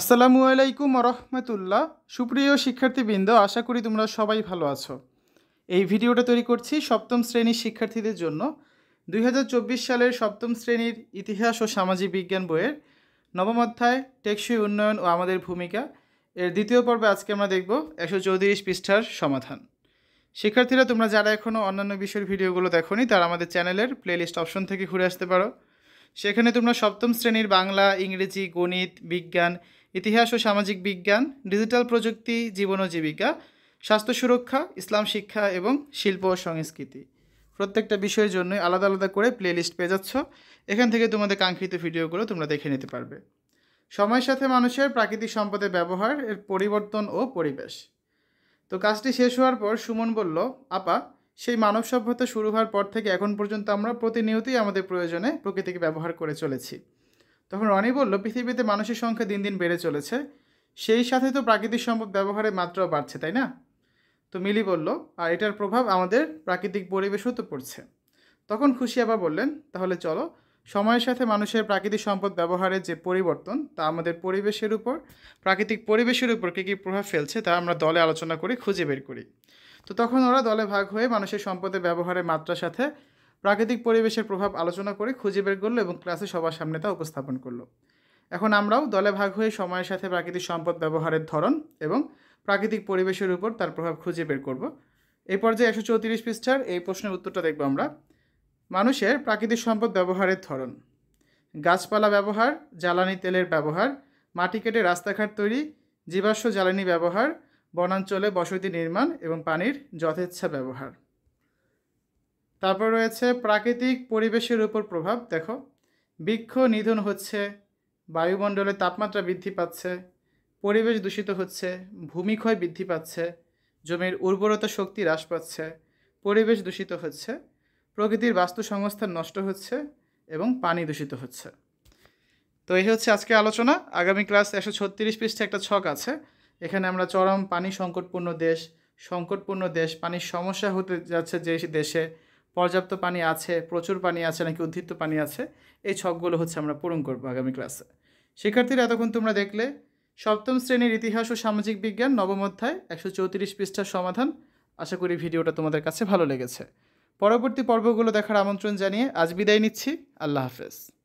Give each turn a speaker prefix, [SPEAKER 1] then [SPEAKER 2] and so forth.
[SPEAKER 1] আসসালামু আলাইকুম রহমতুল্লাহ সুপ্রিয় শিক্ষার্থীবৃন্দ আশা করি তোমরা সবাই ভালো আছো এই ভিডিওটা তৈরি করছি সপ্তম শ্রেণীর শিক্ষার্থীদের জন্য দুই সালের সপ্তম শ্রেণীর ইতিহাস ও সামাজিক বিজ্ঞান বইয়ের নবম অধ্যায় টেকসই উন্নয়ন ও আমাদের ভূমিকা এর দ্বিতীয় পর্বে আজকে আমরা দেখব একশো চৌত্রিশ পৃষ্ঠার সমাধান শিক্ষার্থীরা তোমরা যারা এখনও অন্যান্য বিষয়ের ভিডিওগুলো দেখোনি তারা আমাদের চ্যানেলের প্লেলিস্ট অপশন থেকে ঘুরে আসতে পারো সেখানে তোমরা সপ্তম শ্রেণীর বাংলা ইংরেজি গণিত বিজ্ঞান ইতিহাস ও সামাজিক বিজ্ঞান ডিজিটাল প্রযুক্তি জীবন ও জীবিকা স্বাস্থ্য সুরক্ষা ইসলাম শিক্ষা এবং শিল্প ও সংস্কৃতি প্রত্যেকটা বিষয়ের জন্য আলাদা আলাদা করে প্লেলিস্ট পেয়ে যাচ্ছ এখান থেকে তোমাদের কাঙ্ক্ষিত ভিডিওগুলো তোমরা দেখে নিতে পারবে সময়ের সাথে মানুষের প্রাকৃতিক সম্পদের ব্যবহার এর পরিবর্তন ও পরিবেশ তো কাজটি শেষ হওয়ার পর সুমন বলল আপা সেই মানব সভ্যতা শুরু হওয়ার পর থেকে এখন পর্যন্ত আমরা প্রতিনিয়তই আমাদের প্রয়োজনে প্রকৃতিকে ব্যবহার করে চলেছি তখন রনি বলল পৃথিবীতে মানুষের সংখ্যা দিন দিন বেড়ে চলেছে সেই সাথে তো প্রাকৃতিক সম্পদ ব্যবহারের মাত্রাও বাড়ছে তাই না তো মিলি বলল আর এটার প্রভাব আমাদের প্রাকৃতিক পরিবেশও তো পড়ছে তখন খুশি আবার বললেন তাহলে চলো সময়ের সাথে মানুষের প্রাকৃতিক সম্পদ ব্যবহারের যে পরিবর্তন তা আমাদের পরিবেশের উপর প্রাকৃতিক পরিবেশের উপর কী কী প্রভাব ফেলছে তা আমরা দলে আলোচনা করে খুঁজে বের করি তো তখন ওরা দলে ভাগ হয়ে মানুষের সম্পদের ব্যবহারের মাত্রার সাথে প্রাকৃতিক পরিবেশের প্রভাব আলোচনা করে খুঁজে বের করলো এবং ক্লাসে সবার সামনে তা উপস্থাপন করলো এখন আমরাও দলে ভাগ হয়ে সময়ের সাথে প্রাকৃতিক সম্পদ ব্যবহারের ধরন এবং প্রাকৃতিক পরিবেশের উপর তার প্রভাব খুঁজে বের করব এই পর্যায়ে একশো চৌত্রিশ পৃষ্ঠার এই প্রশ্নের উত্তরটা দেখব আমরা মানুষের প্রাকৃতিক সম্পদ ব্যবহারের ধরন গাছপালা ব্যবহার জ্বালানি তেলের ব্যবহার মাটি কেটে রাস্তাঘাট তৈরি জীবাশ্ম জ্বালানি ব্যবহার বনাঞ্চলে বসতি নির্মাণ এবং পানির যথেচ্ছা ব্যবহার তারপর রয়েছে প্রাকৃতিক পরিবেশের উপর প্রভাব দেখো বৃক্ষ নিধন হচ্ছে বায়ুমণ্ডলে তাপমাত্রা বৃদ্ধি পাচ্ছে পরিবেশ দূষিত হচ্ছে ভূমিক্ষয় বৃদ্ধি পাচ্ছে জমির উর্বরতা শক্তি হ্রাস পাচ্ছে পরিবেশ দূষিত হচ্ছে প্রকৃতির বাস্তু সংস্থান নষ্ট হচ্ছে এবং পানি দূষিত হচ্ছে তো এই হচ্ছে আজকে আলোচনা আগামী ক্লাস একশো ছত্রিশ পৃষ্ঠে একটা ছক আছে এখানে আমরা চরম পানি সংকটপূর্ণ দেশ সংকটপূর্ণ দেশ পানির সমস্যা হতে যাচ্ছে যে দেশে পর্যাপ্ত পানি আছে প্রচুর পানি আছে নাকি উদ্ধৃত পানি আছে এই ছকগুলো হচ্ছে আমরা পূরণ করব আগামী ক্লাসে শিক্ষার্থীরা এতক্ষণ তোমরা দেখলে সপ্তম শ্রেণীর ইতিহাস ও সামাজিক বিজ্ঞান নবম অধ্যায় একশো চৌত্রিশ পৃষ্ঠার সমাধান আশা করি ভিডিওটা তোমাদের কাছে ভালো লেগেছে পরবর্তী পর্বগুলো দেখার আমন্ত্রণ জানিয়ে আজ বিদায় নিচ্ছি আল্লাহ হাফেজ